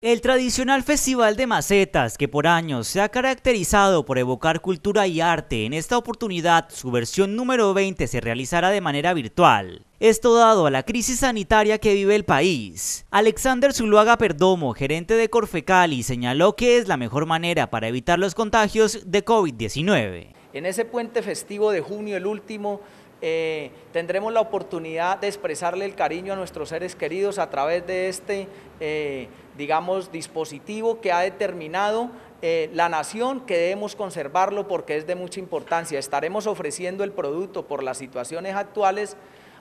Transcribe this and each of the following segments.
El tradicional Festival de Macetas, que por años se ha caracterizado por evocar cultura y arte, en esta oportunidad su versión número 20 se realizará de manera virtual. Esto dado a la crisis sanitaria que vive el país. Alexander Zuluaga Perdomo, gerente de Corfecali, señaló que es la mejor manera para evitar los contagios de COVID-19. En ese puente festivo de junio, el último, eh, tendremos la oportunidad de expresarle el cariño a nuestros seres queridos a través de este, eh, digamos, dispositivo que ha determinado eh, la nación que debemos conservarlo porque es de mucha importancia. Estaremos ofreciendo el producto por las situaciones actuales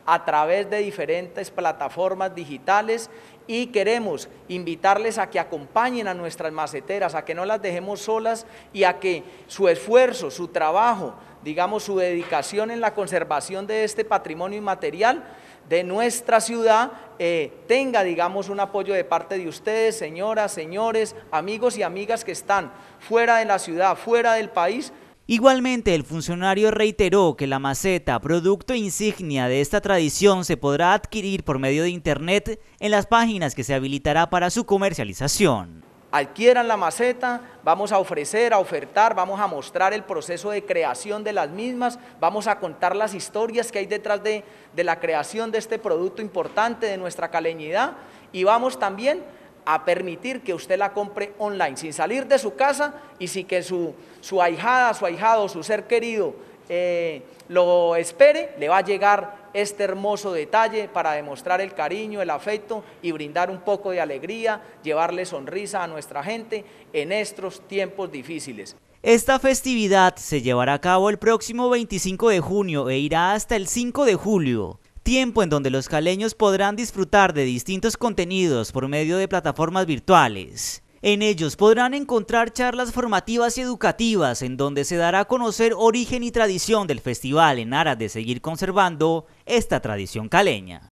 a través de diferentes plataformas digitales y queremos invitarles a que acompañen a nuestras maceteras, a que no las dejemos solas y a que su esfuerzo, su trabajo, digamos su dedicación en la conservación de este patrimonio inmaterial de nuestra ciudad eh, tenga, digamos, un apoyo de parte de ustedes, señoras, señores, amigos y amigas que están fuera de la ciudad, fuera del país, Igualmente, el funcionario reiteró que la maceta, producto insignia de esta tradición, se podrá adquirir por medio de Internet en las páginas que se habilitará para su comercialización. Adquieran la maceta, vamos a ofrecer, a ofertar, vamos a mostrar el proceso de creación de las mismas, vamos a contar las historias que hay detrás de, la creación de este producto importante de nuestra caleñidad y vamos también a permitir que usted la compre online, sin salir de su casa y sin que su, su ahijada, su ahijado, su ser querido eh, lo espere, le va a llegar este hermoso detalle para demostrar el cariño, el afecto y brindar un poco de alegría, llevarle sonrisa a nuestra gente en estos tiempos difíciles. Esta festividad se llevará a cabo el próximo 25 de junio e irá hasta el 5 de julio tiempo en donde los caleños podrán disfrutar de distintos contenidos por medio de plataformas virtuales. En ellos podrán encontrar charlas formativas y educativas en donde se dará a conocer origen y tradición del festival en aras de seguir conservando esta tradición caleña.